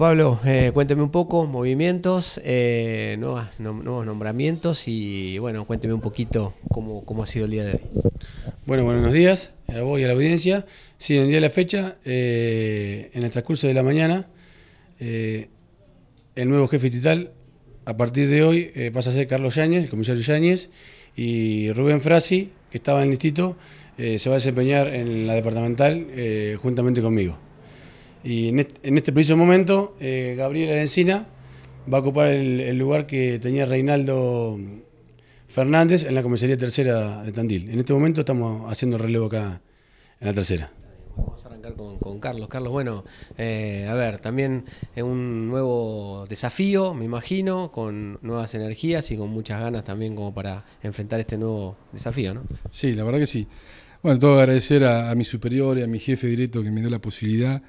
Pablo, eh, cuénteme un poco, movimientos, eh, nuevos nombramientos y bueno, cuénteme un poquito cómo, ha sido el día de hoy. Bueno, buenos días a vos y a la audiencia. Sí, en el día de la fecha, eh, en el transcurso de la mañana, el nuevo jefe titular, a partir de hoy, pasa a ser Carlos Yáñez, el comisario Yáñez, y Rubén Frasi, que estaba en el instituto, se va a desempeñar en la departamental juntamente conmigo. Y en este, preciso momento, eh, Gabriel Encina va a ocupar el, lugar que tenía Reinaldo Fernández en la comisaría tercera de Tandil. En este momento estamos haciendo relevo acá en la tercera. Vamos a arrancar con, Carlos. Carlos, bueno, eh, a ver, también es un nuevo desafío, me imagino, con nuevas energías y con muchas ganas también como para enfrentar este nuevo desafío, ¿no? Sí, la verdad que sí. Bueno, todo agradecer a mi superior y a mi jefe directo que me dio la posibilidad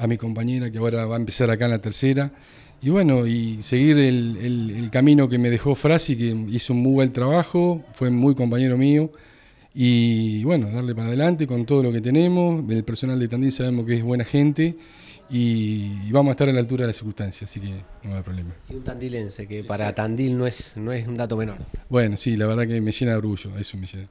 a mi compañera que ahora va a empezar acá en la tercera. Y bueno, y seguir el, camino que me dejó Frasi, que hizo un muy buen trabajo, fue muy compañero mío. Y bueno, darle para adelante con todo lo que tenemos. El personal de Tandil sabemos que es buena gente y vamos a estar a la altura de las circunstancias, así que no hay problema. Y un tandilense, que para Tandil no es, no es un dato menor. Bueno, sí, la verdad que me llena de orgullo, eso me llena.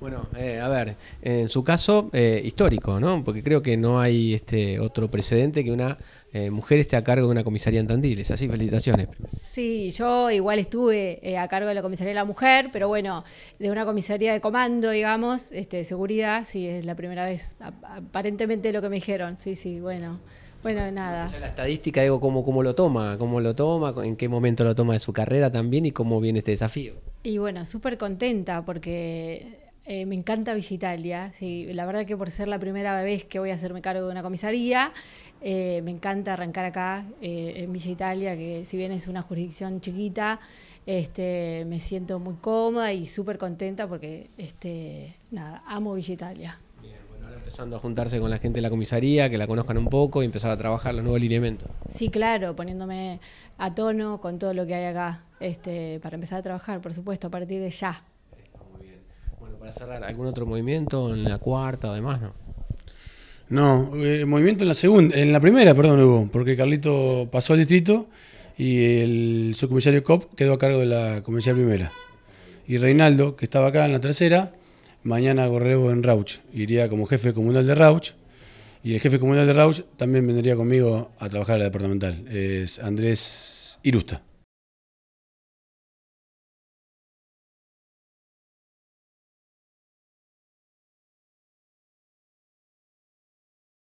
Bueno, eh, a ver, en su caso eh, histórico, ¿no? Porque creo que no hay este otro precedente que una eh, mujer esté a cargo de una comisaría en Tandil. así, felicitaciones. Sí, yo igual estuve a cargo de la comisaría de la mujer, pero bueno, de una comisaría de comando, digamos, este, de seguridad, sí, es la primera vez, aparentemente lo que me dijeron. Sí, sí, bueno. Bueno, nada. la estadística, digo, cómo, cómo lo toma, cómo lo toma, en qué momento lo toma de su carrera también y cómo viene este desafío. Y bueno, súper contenta porque eh, me encanta Villa Italia, La verdad que por ser la primera vez que voy a hacerme cargo de una comisaría, eh, me encanta arrancar acá eh, en Villa Italia, que si bien es una jurisdicción chiquita, este, me siento muy cómoda y súper contenta porque este, nada, amo Villa Bien, bueno, ahora empezando a juntarse con la gente de la comisaría, que la conozcan un poco y empezar a trabajar los nuevos lineamientos. Sí, claro, poniéndome a tono con todo lo que hay acá, este, para empezar a trabajar, por supuesto, a partir de ya para cerrar, ¿algún otro movimiento en la cuarta o demás? No, no eh, movimiento en la segunda, en la primera, perdón, porque Carlito pasó al distrito y el subcomisario COP quedó a cargo de la comisaría primera. Y Reinaldo, que estaba acá en la tercera, mañana correo en Rauch, iría como jefe comunal de Rauch. Y el jefe comunal de Rauch también vendría conmigo a trabajar a la departamental, es Andrés Irusta.